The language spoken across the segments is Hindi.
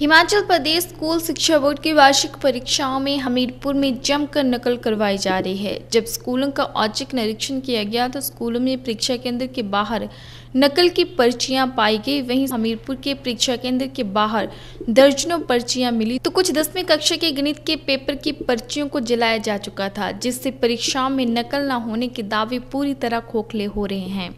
हिमाचल प्रदेश स्कूल शिक्षा बोर्ड की वार्षिक परीक्षाओं में हमीरपुर में जमकर नकल करवाई जा रही है जब स्कूलों का औचक निरीक्षण किया गया तो स्कूलों में परीक्षा केंद्र के बाहर नकल की पर्चियां पाई गई वहीं हमीरपुर के परीक्षा केंद्र के बाहर दर्जनों पर्चियां मिली तो कुछ दसवीं कक्षा के गणित के पेपर की पर्चियों को जलाया जा चुका था जिससे परीक्षाओं में नकल न होने के दावे पूरी तरह खोखले हो रहे हैं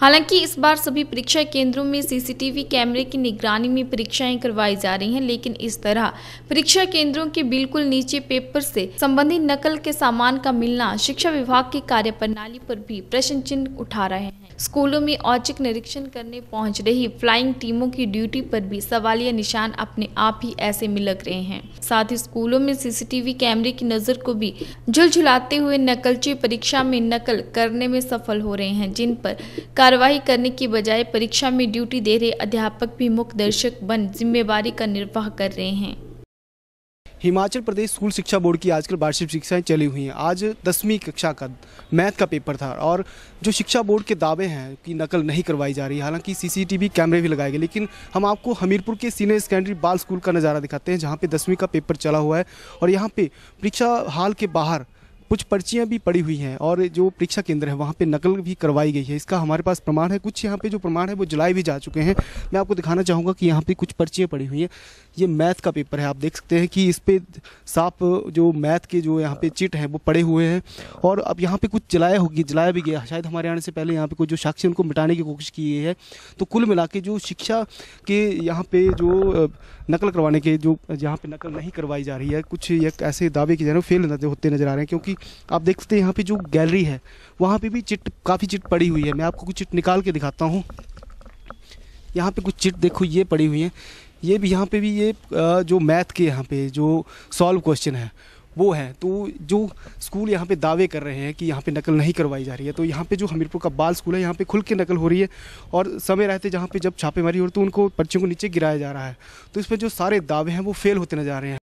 हालांकि इस बार सभी परीक्षा केंद्रों में सीसीटीवी कैमरे की निगरानी में परीक्षाएं करवाई जा रही हैं लेकिन इस तरह परीक्षा केंद्रों के बिल्कुल नीचे पेपर से संबंधित नकल के सामान का मिलना शिक्षा विभाग की कार्यप्रणाली पर भी प्रश्न चिन्ह उठा रहे हैं स्कूलों में औचक निरीक्षण करने पहुंच रही फ्लाइंग टीमों की ड्यूटी पर भी सवालिया निशान अपने आप ही ऐसे में लग रहे हैं साथ ही स्कूलों में सीसीटीवी कैमरे की नजर को भी झुलझुलाते हुए नकलची परीक्षा में नकल करने में सफल हो रहे हैं जिन पर कार्रवाई करने की बजाय परीक्षा में ड्यूटी दे रहे अध्यापक भी मुख्य दर्शक बन जिम्मेवारी का निर्वाह कर रहे हैं हिमाचल प्रदेश स्कूल शिक्षा बोर्ड की आजकल वार्षिक शिक्षाएं चली हुई हैं आज दसवीं कक्षा का मैथ का पेपर था और जो शिक्षा बोर्ड के दावे हैं कि नकल नहीं करवाई जा रही हालांकि सीसीटीवी कैमरे भी लगाए गए लेकिन हम आपको हमीरपुर के सीनियर सेकेंडरी बाल स्कूल का नज़ारा दिखाते हैं जहाँ पर दसवीं का पेपर चला हुआ है और यहाँ पर परीक्षा हाल के बाहर कुछ पर्चियाँ भी पड़ी हुई हैं और जो परीक्षा केंद्र है वहाँ पर नकल भी करवाई गई है इसका हमारे पास प्रमाण है कुछ यहाँ पर जो प्रमाण है वो जलाए भी जा चुके हैं मैं आपको दिखाना चाहूँगा कि यहाँ पर कुछ पर्चियाँ पड़ी हुई हैं ये मैथ का पेपर है आप देख सकते हैं कि इस पर साफ जो मैथ के जो यहाँ पे चिट हैं वो पड़े हुए हैं और अब यहाँ पे कुछ जलाया होगी जलाया भी गया शायद हमारे आने से पहले यहाँ पे कोई जो साक्षी उनको मिटाने की कोशिश की है तो कुल मिला के जो शिक्षा के यहाँ पे जो नकल करवाने के जो यहाँ पे नकल नहीं करवाई जा रही है कुछ एक ऐसे दावे की जा रहे हैं फेल होते नज़र आ रहे हैं क्योंकि आप देख सकते हैं यहाँ पे जो गैलरी है वहाँ पे भी चिट काफ़ी चिट पड़ी हुई है मैं आपको कुछ चिट निकाल के दिखाता हूँ यहाँ पे कुछ चिट देखो ये पड़ी हुई है ये भी यहाँ पे भी ये जो मैथ के यहाँ पे जो सॉल्व क्वेश्चन है वो है तो जो स्कूल यहाँ पे दावे कर रहे हैं कि यहाँ पे नकल नहीं करवाई जा रही है तो यहाँ पे जो हमीरपुर का बाल स्कूल है यहाँ पे खुल के नकल हो रही है और समय रहते जहाँ पे जब छापेमारी हो रही तो उनको पर्चियों को नीचे गिराया जा रहा है तो इसमें जो सारे दावे हैं वो फेल होते नजर आ रहे हैं